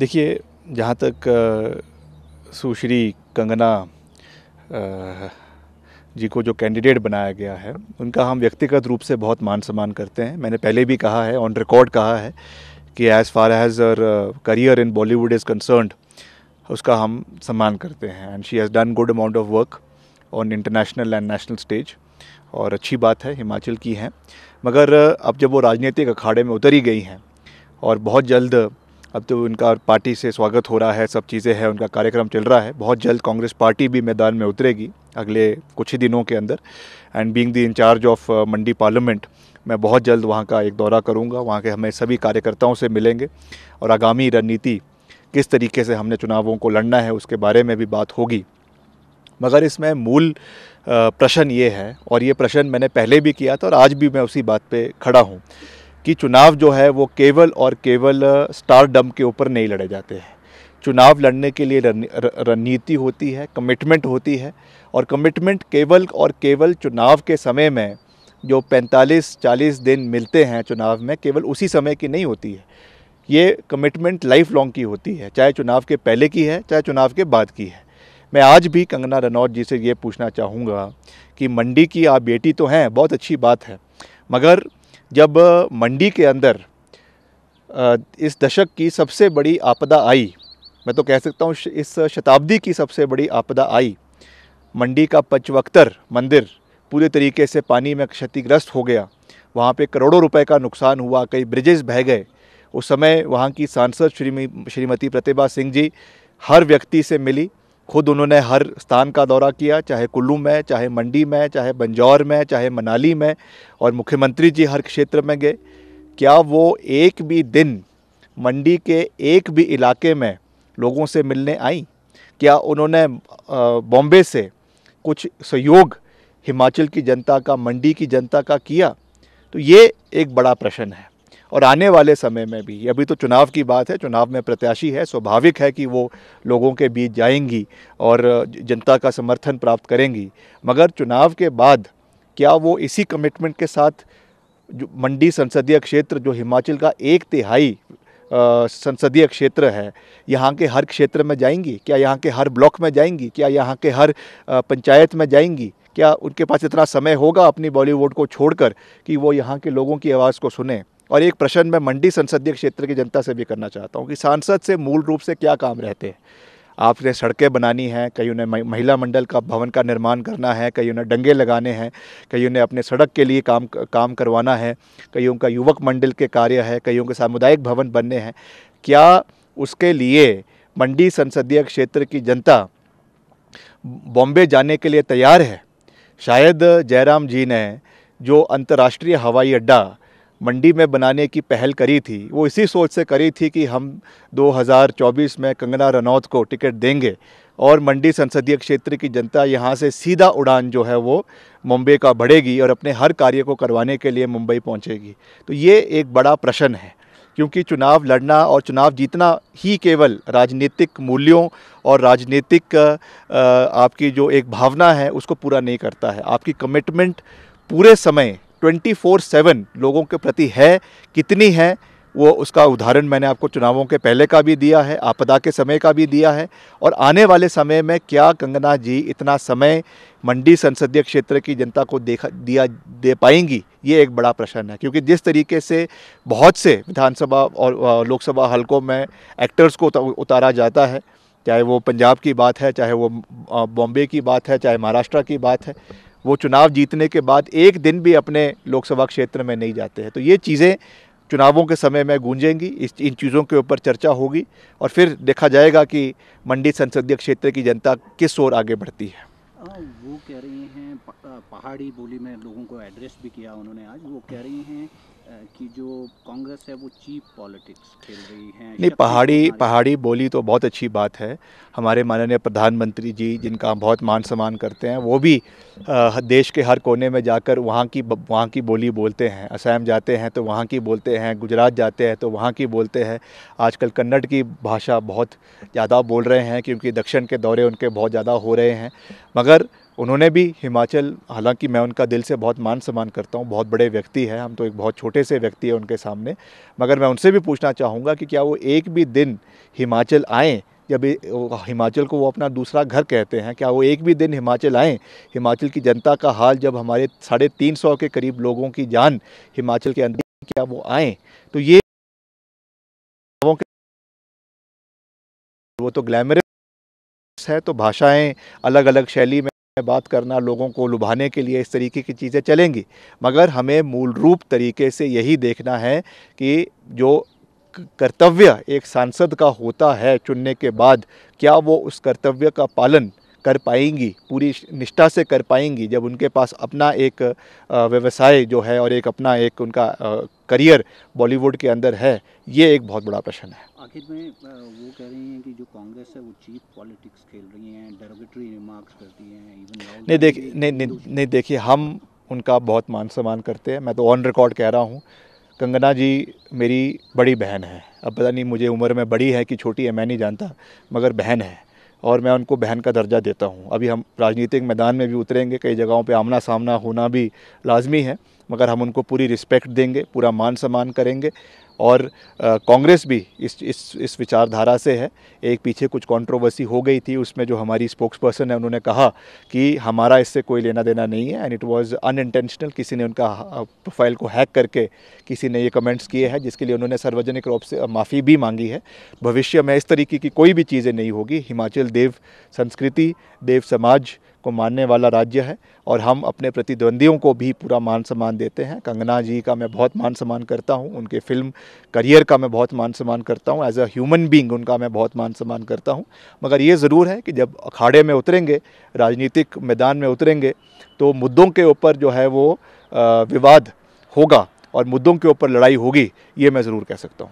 देखिए जहाँ तक सुश्री कंगना जी को जो कैंडिडेट बनाया गया है उनका हम व्यक्तिगत रूप से बहुत मान सम्मान करते हैं मैंने पहले भी कहा है ऑन रिकॉर्ड कहा है कि as far as her career in Bollywood is concerned उसका हम सम्मान करते हैं and she has done good amount of work on international and national stage और अच्छी बात है हिमाचल की हैं मगर अब जब वो राजनीतिक अखाड़े में उतरी गई हैं और बहुत जल्द अब तो उनका पार्टी से स्वागत हो रहा है सब चीज़ें हैं उनका कार्यक्रम चल रहा है बहुत जल्द कांग्रेस पार्टी भी मैदान में उतरेगी अगले कुछ ही दिनों के अंदर and being the incharge of Mandi parliament मैं बहुत जल्द वहाँ का एक दौरा करूँगा वहाँ के हमें सभी कार्यकर्ताओं से मिलेंगे और आगामी रणनीति किस तरीके से हमने चुनावों को लड़ना है उसके बारे में भी बात होगी मगर इसमें मूल uh, प्रश्न ये है और ये प्रश्न मैंने पहले भी किया था और आज भी मैं उसी बात पे खड़ा हूँ कि चुनाव जो है वो केवल और केवल स्टार डम के ऊपर नहीं लड़े जाते हैं चुनाव लड़ने के लिए रणनीति होती है कमिटमेंट होती है और कमिटमेंट केवल और केवल चुनाव के समय में जो 45-40 दिन मिलते हैं चुनाव में केवल उसी समय की नहीं होती है ये कमिटमेंट लाइफ लॉन्ग की होती है चाहे चुनाव के पहले की है चाहे चुनाव के बाद की है मैं आज भी कंगना रनौत जी से ये पूछना चाहूँगा कि मंडी की आप बेटी तो हैं बहुत अच्छी बात है मगर जब मंडी के अंदर इस दशक की सबसे बड़ी आपदा आई मैं तो कह सकता हूँ इस शताब्दी की सबसे बड़ी आपदा आई मंडी का पचवक्तर मंदिर पूरे तरीके से पानी में क्षतिग्रस्त हो गया वहाँ पे करोड़ों रुपए का नुकसान हुआ कई ब्रिजेस बह गए उस समय वहाँ की सांसद श्री श्रीमती प्रतिभा सिंह जी हर व्यक्ति से मिली खुद उन्होंने हर स्थान का दौरा किया चाहे कुल्लू में चाहे मंडी में चाहे बंजौर में चाहे मनाली में और मुख्यमंत्री जी हर क्षेत्र में गए क्या वो एक भी दिन मंडी के एक भी इलाके में लोगों से मिलने आई क्या उन्होंने बॉम्बे से कुछ सहयोग हिमाचल की जनता का मंडी की जनता का किया तो ये एक बड़ा प्रश्न है और आने वाले समय में भी अभी तो चुनाव की बात है चुनाव में प्रत्याशी है स्वाभाविक है कि वो लोगों के बीच जाएंगी और जनता का समर्थन प्राप्त करेंगी मगर चुनाव के बाद क्या वो इसी कमिटमेंट के साथ जो मंडी संसदीय क्षेत्र जो हिमाचल का एक तिहाई संसदीय क्षेत्र है यहाँ के हर क्षेत्र में जाएंगी क्या यहाँ के हर ब्लॉक में जाएंगी क्या यहाँ के हर पंचायत में जाएंगी क्या उनके पास इतना समय होगा अपनी बॉलीवुड को छोड़कर कि वो यहाँ के लोगों की आवाज़ को सुने और एक प्रश्न मैं मंडी संसदीय क्षेत्र की जनता से भी करना चाहता हूँ कि सांसद से मूल रूप से क्या काम रहते हैं आपने सड़कें बनानी हैं कहीं उन्हें महिला मंडल का भवन का निर्माण करना है कहीं उन्हें डंगे लगाने हैं कहीं उन्हें अपने सड़क के लिए काम काम करवाना है कहीं उनका युवक मंडल के कार्य है कहीं उनके सामुदायिक भवन बनने हैं क्या उसके लिए मंडी संसदीय क्षेत्र की जनता बॉम्बे जाने के लिए तैयार है शायद जयराम जी ने जो अंतर्राष्ट्रीय हवाई अड्डा मंडी में बनाने की पहल करी थी वो इसी सोच से करी थी कि हम 2024 में कंगना रनौत को टिकट देंगे और मंडी संसदीय क्षेत्र की जनता यहाँ से सीधा उड़ान जो है वो मुंबई का बढ़ेगी और अपने हर कार्य को करवाने के लिए मुंबई पहुँचेगी तो ये एक बड़ा प्रश्न है क्योंकि चुनाव लड़ना और चुनाव जीतना ही केवल राजनीतिक मूल्यों और राजनीतिक आपकी जो एक भावना है उसको पूरा नहीं करता है आपकी कमिटमेंट पूरे समय ट्वेंटी फोर सेवन लोगों के प्रति है कितनी है वो उसका उदाहरण मैंने आपको चुनावों के पहले का भी दिया है आपदा के समय का भी दिया है और आने वाले समय में क्या कंगना जी इतना समय मंडी संसदीय क्षेत्र की जनता को देखा दिया दे पाएंगी ये एक बड़ा प्रश्न है क्योंकि जिस तरीके से बहुत से विधानसभा और लोकसभा हलकों में एक्टर्स को उतारा जाता है चाहे वो पंजाब की बात है चाहे वो बॉम्बे की बात है चाहे महाराष्ट्र की बात है वो चुनाव जीतने के बाद एक दिन भी अपने लोकसभा क्षेत्र में नहीं जाते हैं तो ये चीज़ें चुनावों के समय में गूंजेंगी इस इन चीज़ों के ऊपर चर्चा होगी और फिर देखा जाएगा कि मंडी संसदीय क्षेत्र की जनता किस ओर आगे बढ़ती है वो कह रही हैं पहाड़ी बोली में लोगों को एड्रेस भी किया उन्होंने आज वो कह रही हैं कि जो कांग्रेस है वो चीप पॉलिटिक्स खेल रही है नहीं पहाड़ी पहाड़ी बोली तो बहुत अच्छी बात है हमारे माननीय प्रधानमंत्री जी जिनका हम बहुत मान सम्मान करते हैं वो भी देश के हर कोने में जाकर वहाँ की वहाँ की बोली बोलते हैं असम जाते हैं तो वहाँ की बोलते हैं गुजरात जाते हैं तो वहाँ की बोलते हैं आजकल कन्नड़ की भाषा बहुत ज़्यादा बोल रहे हैं क्योंकि दक्षिण के दौरे उनके बहुत ज़्यादा हो रहे हैं मगर उन्होंने भी हिमाचल हालांकि मैं उनका दिल से बहुत मान सम्मान करता हूँ बहुत बड़े व्यक्ति हैं हम तो एक बहुत छोटे से व्यक्ति हैं उनके सामने मगर मैं उनसे भी पूछना चाहूँगा कि क्या वो एक भी दिन हिमाचल आएँ जब हिमाचल को वो अपना दूसरा घर कहते हैं क्या वो एक भी दिन हिमाचल आएँ हिमाचल की जनता का हाल जब हमारे साढ़े तीन सौ के करीब लोगों की जान हिमाचल के अंदर क्या वो आएँ तो ये वो तो ग्लैमरस है तो भाषाएं अलग अलग शैली में बात करना लोगों को लुभाने के लिए इस तरीके की चीज़ें चलेंगी मगर हमें मूल रूप तरीके से यही देखना है कि जो कर्तव्य एक सांसद का होता है चुनने के बाद क्या वो उस कर्तव्य का पालन कर पाएंगी पूरी निष्ठा से कर पाएंगी जब उनके पास अपना एक व्यवसाय जो है और एक अपना एक उनका करियर बॉलीवुड के अंदर है ये एक बहुत बड़ा प्रश्न है आखिर में वो कह रही हैं कि जो कांग्रेस है वो चीप पॉलिटिक्स खेल रही हैं डेरोगेटरी रिमार्क्स करती हैं इवन नहीं देखिए नहीं नहीं, नहीं देखिए हम उनका बहुत मान सम्मान करते हैं मैं तो ऑन रिकॉर्ड कह रहा हूँ कंगना जी मेरी बड़ी बहन है अब पता नहीं मुझे उम्र में बड़ी है कि छोटी है मैं नहीं जानता मगर बहन है और मैं उनको बहन का दर्जा देता हूँ अभी हम राजनीतिक मैदान में भी उतरेंगे कई जगहों पे आमना सामना होना भी लाजमी है मगर हम उनको पूरी रिस्पेक्ट देंगे पूरा मान सम्मान करेंगे और कांग्रेस भी इस इस इस विचारधारा से है एक पीछे कुछ कंट्रोवर्सी हो गई थी उसमें जो हमारी स्पोक्स पर्सन है उन्होंने कहा कि हमारा इससे कोई लेना देना नहीं है एंड इट वाज अनइंटेंशनल किसी ने उनका प्रोफाइल को हैक करके किसी ने ये कमेंट्स किए हैं जिसके लिए उन्होंने सार्वजनिक रूप से माफ़ी भी मांगी है भविष्य में इस तरीके की कोई भी चीज़ें नहीं होगी हिमाचल देव संस्कृति देव समाज को मानने वाला राज्य है और हम अपने प्रतिद्वंदियों को भी पूरा मान सम्मान देते हैं कंगना जी का मैं बहुत मान सम्मान करता हूँ उनके फिल्म करियर का मैं बहुत मान सम्मान करता हूँ एज अ ह्यूमन बींग उनका मैं बहुत मान सम्मान करता हूँ मगर ये ज़रूर है कि जब अखाड़े में उतरेंगे राजनीतिक मैदान में उतरेंगे तो मुद्दों के ऊपर जो है वो विवाद होगा और मुद्दों के ऊपर लड़ाई होगी ये मैं ज़रूर कह सकता हूँ